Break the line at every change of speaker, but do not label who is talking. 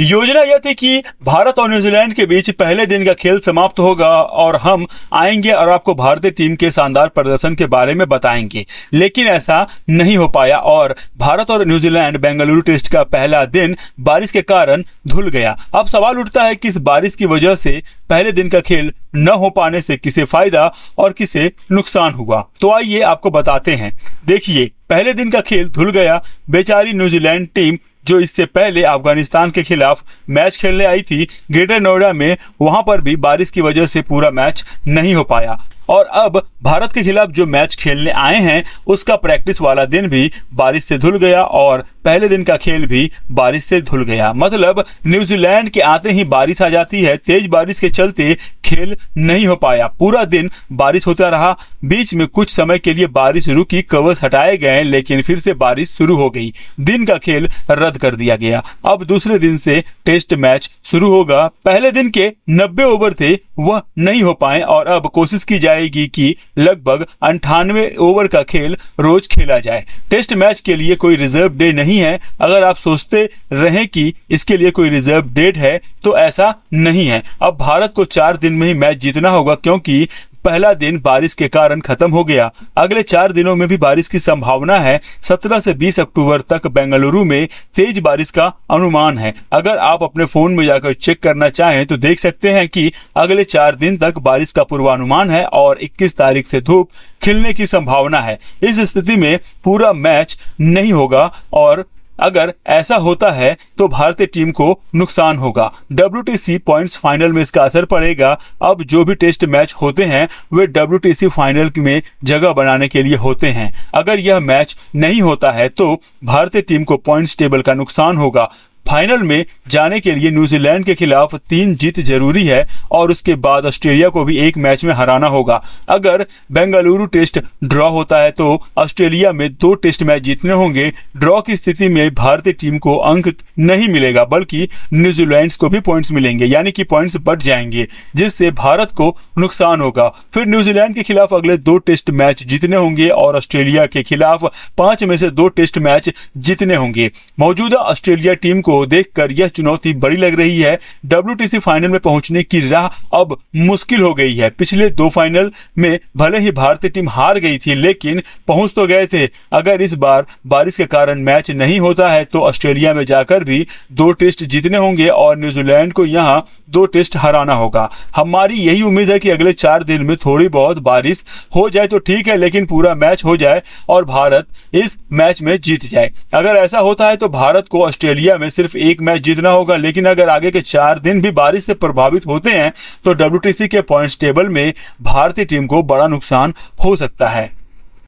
योजना यह थी कि भारत और न्यूजीलैंड के बीच पहले दिन का खेल समाप्त होगा और हम आएंगे और आपको भारतीय टीम के शानदार प्रदर्शन के बारे में बताएंगे लेकिन ऐसा नहीं हो पाया और भारत और न्यूजीलैंड बेंगलुरु टेस्ट का पहला दिन बारिश के कारण धुल गया अब सवाल उठता है कि इस बारिश की वजह से पहले दिन का खेल न हो पाने से किसे फायदा और किसे नुकसान हुआ तो आइए आपको बताते हैं देखिए पहले दिन का खेल धुल गया बेचारी न्यूजीलैंड टीम जो इससे पहले अफगानिस्तान के खिलाफ मैच खेलने आई थी ग्रेटर नोएडा में वहां पर भी बारिश की वजह से पूरा मैच नहीं हो पाया और अब भारत के खिलाफ जो मैच खेलने आए हैं उसका प्रैक्टिस वाला दिन भी बारिश से धुल गया और पहले दिन का खेल भी बारिश से धुल गया मतलब न्यूजीलैंड के आते ही बारिश आ जाती है तेज बारिश के चलते खेल नहीं हो पाया पूरा दिन बारिश होता रहा बीच में कुछ समय के लिए बारिश रुकी कवर्स हटाए गए लेकिन फिर से बारिश शुरू हो गई दिन का खेल रद्द कर दिया गया अब दूसरे दिन से टेस्ट मैच शुरू होगा पहले दिन के 90 ओवर थे वह नहीं हो पाए और अब कोशिश की जाए जाएगी कि लगभग अंठानवे ओवर का खेल रोज खेला जाए टेस्ट मैच के लिए कोई रिजर्व डे नहीं है अगर आप सोचते रहे कि इसके लिए कोई रिजर्व डेट है तो ऐसा नहीं है अब भारत को चार दिन में ही मैच जीतना होगा क्योंकि पहला दिन बारिश के कारण खत्म हो गया अगले चार दिनों में भी बारिश की संभावना है 17 से 20 अक्टूबर तक बेंगलुरु में तेज बारिश का अनुमान है अगर आप अपने फोन में जाकर चेक करना चाहें तो देख सकते हैं कि अगले चार दिन तक बारिश का पूर्वानुमान है और 21 तारीख से धूप खिलने की संभावना है इस स्थिति में पूरा मैच नहीं होगा और अगर ऐसा होता है तो भारतीय टीम को नुकसान होगा डब्ल्यू पॉइंट्स फाइनल में इसका असर पड़ेगा अब जो भी टेस्ट मैच होते हैं वे डब्ल्यू फाइनल में जगह बनाने के लिए होते हैं अगर यह मैच नहीं होता है तो भारतीय टीम को पॉइंट्स टेबल का नुकसान होगा फाइनल में जाने के लिए न्यूजीलैंड के खिलाफ तीन जीत जरूरी है और उसके बाद ऑस्ट्रेलिया को भी एक मैच में हराना होगा अगर बेंगलुरु टेस्ट ड्रॉ होता है तो ऑस्ट्रेलिया में दो टेस्ट मैच जीतने होंगे ड्रॉ की स्थिति में भारतीय टीम को अंक नहीं मिलेगा बल्कि न्यूजीलैंड को भी पॉइंट्स मिलेंगे यानी कि पॉइंट्स बढ़ जाएंगे जिससे भारत को नुकसान होगा फिर न्यूजीलैंड के खिलाफ अगले दो टेस्ट मैच जीतने होंगे और ऑस्ट्रेलिया के खिलाफ पांच में से दो टेस्ट मैच जीतने होंगे मौजूदा ऑस्ट्रेलिया टीम को देखकर यह चुनौती बड़ी लग रही है डब्ल्यू फाइनल में पहुंचने की राह अब मुश्किल हो गई है पिछले दो फाइनल में भले ही भारतीय टीम हार गई थी लेकिन पहुंच तो गए थे अगर इस बार बारिश के कारण मैच नहीं होता है तो ऑस्ट्रेलिया में जाकर भी दो टेस्ट जीतने होंगे और न्यूजीलैंड को यहाँ दो टेस्ट हराना होगा हमारी यही उम्मीद है कि अगले चार दिन में थोड़ी बहुत बारिश हो जाए तो ठीक है लेकिन पूरा मैच हो जाए और भारत इस मैच में जीत जाए अगर ऐसा होता है तो भारत को ऑस्ट्रेलिया में सिर्फ एक मैच जीतना होगा लेकिन अगर आगे के चार दिन भी बारिश से प्रभावित होते हैं तो डब्ल्यू के पॉइंट्स टेबल में भारतीय टीम को बड़ा नुकसान हो सकता है